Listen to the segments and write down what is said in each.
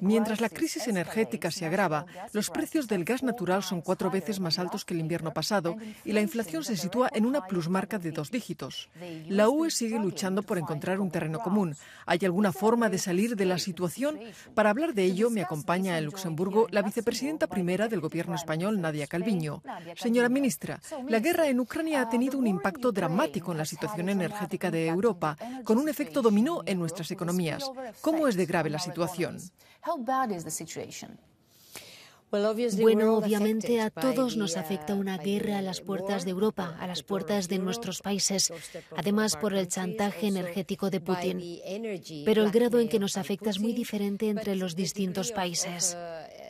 Mientras la crisis energética se agrava, los precios del gas natural son cuatro veces más altos que el invierno pasado y la inflación se sitúa en una plusmarca de dos dígitos. La UE sigue luchando por encontrar un terreno común. ¿Hay alguna forma de salir de la situación? Para hablar de ello, me acompaña en Luxemburgo la vicepresidenta primera del gobierno español, Nadia Calviño. Señora ministra, la guerra en Ucrania ha ah, tenido un impacto dramático en la situación energética de Europa, con un efecto dominó en nuestras economías. ¿Cómo es de grave la situación? Bueno, obviamente a todos nos afecta uh, una guerra a las puertas de Europa, a las puertas de nuestros países, además por el chantaje energético de Putin. Pero el grado en que nos afecta es muy diferente entre los distintos uh, países.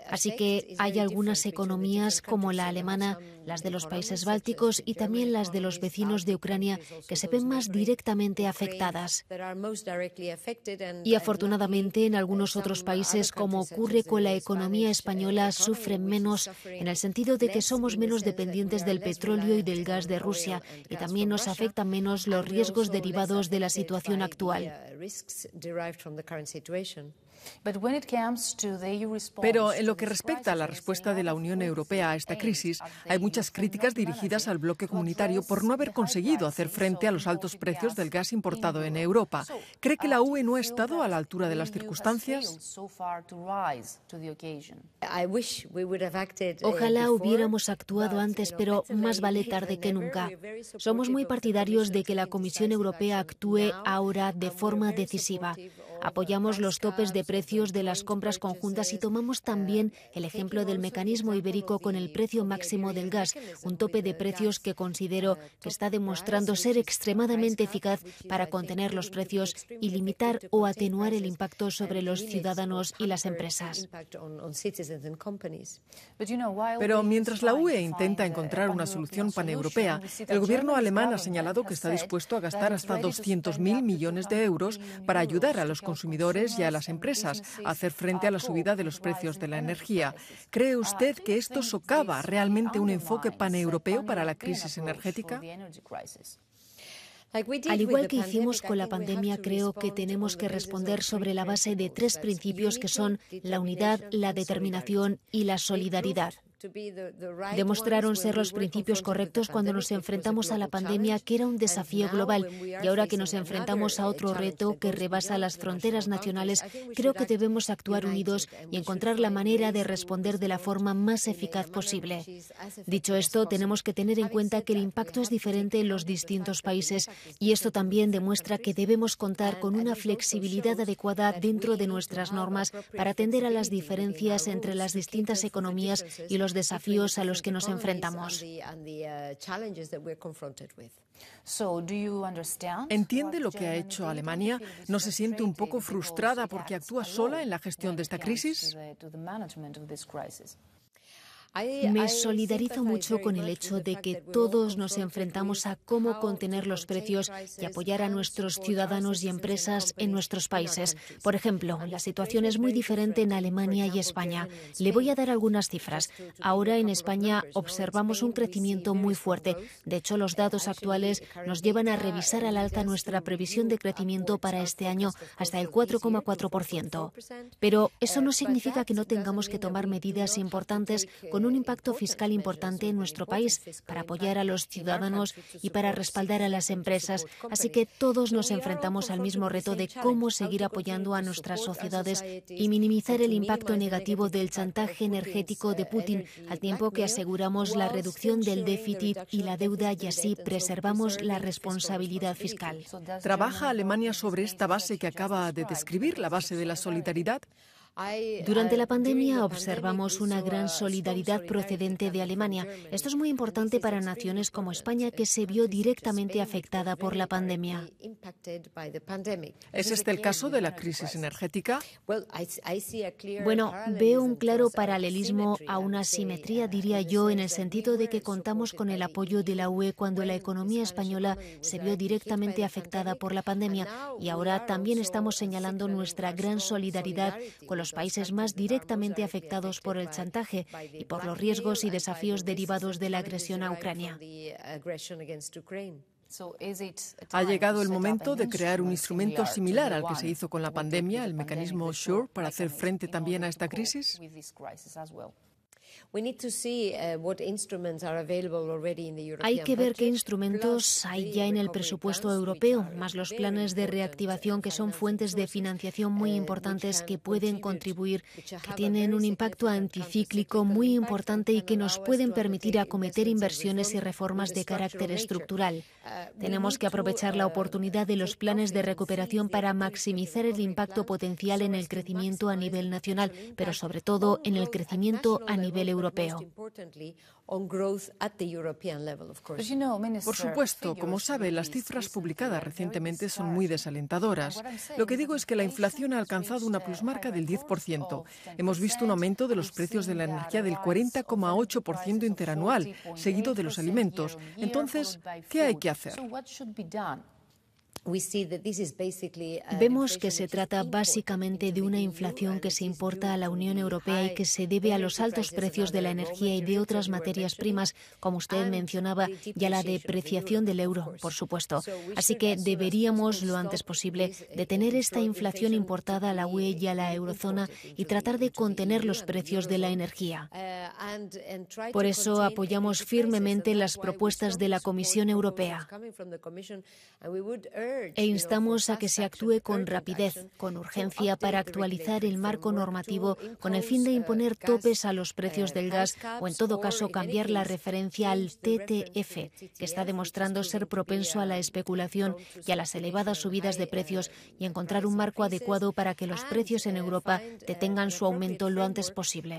Así que hay algunas economías como la alemana, las de los países bálticos y también las de los vecinos de Ucrania que se ven más directamente afectadas. Y afortunadamente en algunos uh, otros países, como ocurre con la economía uh, española, sufren menos en el sentido de que somos menos dependientes del petróleo y del gas de Rusia y también nos afectan menos los riesgos derivados de la situación actual. Uh, pero en lo que respecta a la respuesta de la Unión Europea a esta crisis, hay muchas críticas dirigidas al bloque comunitario por no haber conseguido hacer frente a los altos precios del gas importado en Europa. ¿Cree que la UE uh, no ha estado a la altura de las circunstancias? Uh, Ojalá hubiéramos actuado antes, pero más vale tarde que nunca. Somos muy partidarios de que la Comisión Europea actúe ahora de forma decisiva apoyamos los topes de precios de las compras conjuntas y tomamos también el ejemplo del mecanismo ibérico con el precio máximo del gas, un tope de precios que considero que está demostrando ser extremadamente eficaz para contener los precios y limitar o atenuar el impacto sobre los ciudadanos y las empresas. Pero mientras la UE intenta encontrar una solución paneuropea, el gobierno alemán ha señalado que está dispuesto a gastar hasta 200.000 millones de euros para ayudar a los consumidores y a las empresas hacer frente a la subida de los precios de la energía. ¿Cree usted que esto socava realmente un enfoque paneuropeo para la crisis energética? Al igual que hicimos con la pandemia, creo que tenemos que responder sobre la base de tres principios que son la unidad, la determinación y la solidaridad. Demostraron ser los principios correctos cuando nos enfrentamos a la pandemia, que era un desafío global, y ahora que nos enfrentamos a otro reto que rebasa las fronteras nacionales, creo que debemos actuar unidos y encontrar la manera de responder de la forma más eficaz posible. Dicho esto, tenemos que tener en cuenta que el impacto es diferente en los distintos países y esto también demuestra que debemos contar con una flexibilidad adecuada dentro de nuestras normas para atender a las diferencias entre las distintas economías y los desafíos a los que nos enfrentamos. Uh, ¿Entiende lo que ha hecho Alemania? ¿No se siente un poco frustrada porque actúa sola en la gestión de esta crisis? Me solidarizo mucho con el hecho de que todos nos enfrentamos a cómo contener los precios y apoyar a nuestros ciudadanos y empresas en nuestros países. Por ejemplo, la situación es muy diferente en Alemania y España. Le voy a dar algunas cifras. Ahora en España observamos un crecimiento muy fuerte. De hecho, los datos actuales nos llevan a revisar al alta nuestra previsión de crecimiento para este año hasta el 4,4%. Pero eso uh, no significa que no tengamos que tomar medidas importantes con un impacto fiscal importante en nuestro país para apoyar a los ciudadanos y para respaldar a las empresas. Así que todos nos enfrentamos al mismo reto de cómo seguir apoyando a nuestras sociedades y minimizar el impacto negativo del chantaje energético de Putin, al tiempo que aseguramos la reducción del déficit y la deuda y así preservamos la responsabilidad fiscal. ¿Trabaja Alemania sobre esta base que acaba de describir, la base de la solidaridad? Durante eh, la pandemia observamos una gran uh, solidaridad procedente de Alemania. Esto es muy importante para naciones como España, que se vio directamente afectada por la pandemia. ¿Es este el caso de la crisis energética? Bueno, veo un claro paralelismo a una simetría, uh, diría yo, en el sentido de que contamos con el apoyo de la UE cuando la economía española se vio directamente afectada por la pandemia y ahora también estamos señalando nuestra gran solidaridad con los los países más directamente afectados por el chantaje y por los riesgos y desafíos derivados de la agresión a Ucrania. Ha llegado el momento de crear un instrumento similar al que se hizo con la pandemia, el mecanismo SURE, para hacer frente también a esta crisis. Uh, hay que ver qué instrumentos hay ya en el presupuesto europeo, más los planes de reactivación que son fuentes de financiación muy uh, importantes que pueden contribuir, que tienen un impacto anticíclico muy importante y que nos pueden permitir acometer inversiones y reformas de carácter estructural. Uh, Tenemos que aprovechar la oportunidad de los planes de recuperación para maximizar el impacto potencial en el crecimiento a nivel nacional, pero sobre todo en el crecimiento a nivel europeo. Por supuesto, como sabe, las cifras publicadas recientemente son muy desalentadoras. Lo que digo es que la inflación ha alcanzado una uh, plusmarca del 10%. Hemos visto un aumento de los precios de la energía del 40,8% interanual, seguido de los alimentos. Entonces, ¿qué hay que hacer? Vemos que se trata básicamente de una inflación que se importa a la Unión Europea y que se debe a los altos precios de la energía y de otras materias primas, como usted mencionaba, y a la depreciación del euro, por supuesto. Así que deberíamos, lo antes posible, detener esta inflación importada a la UE y a la eurozona y tratar de contener los precios de la energía. Uh, por eso apoyamos firmemente las propuestas de la Comisión Europea e instamos a que se actúe con rapidez, con urgencia, para actualizar el marco normativo con el fin de uh, imponer topes a los precios uh, del gas o, en todo caso, cambiar la referencia al TTF, que está demostrando ser propenso a la um, especulación y a las elevadas subidas de precios, y encontrar un marco adecuado para que los precios en uh, Europa detengan su aumento lo antes posible.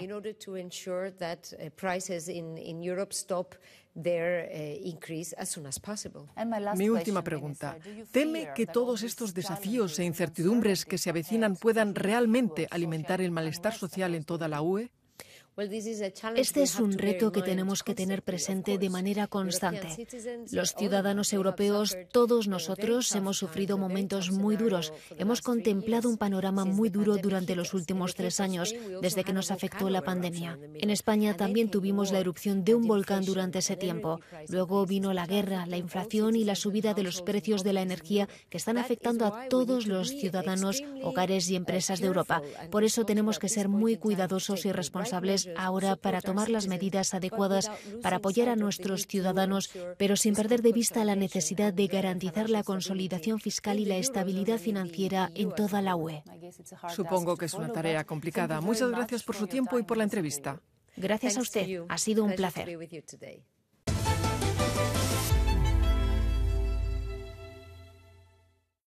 Mi última pregunta. Uh, ¿Teme que todos estos desafíos e incertidumbres que se avecinan puedan realmente alimentar el malestar social en toda la UE? Este es un reto que tenemos que tener presente de manera constante. Los ciudadanos europeos, todos nosotros, hemos sufrido momentos muy duros. Hemos contemplado un panorama muy duro durante los últimos tres años, desde que nos afectó la pandemia. En España también tuvimos la erupción de un volcán durante ese tiempo. Luego vino la guerra, la inflación y la subida de los precios de la energía que están afectando a todos los ciudadanos, hogares y empresas de Europa. Por eso tenemos que ser muy cuidadosos y responsables ahora para tomar las medidas adecuadas para apoyar a nuestros ciudadanos, pero sin perder de vista la necesidad de garantizar la consolidación fiscal y la estabilidad financiera en toda la UE. Supongo que es una tarea complicada. Muchas gracias por su tiempo y por la entrevista. Gracias a usted. Ha sido un placer.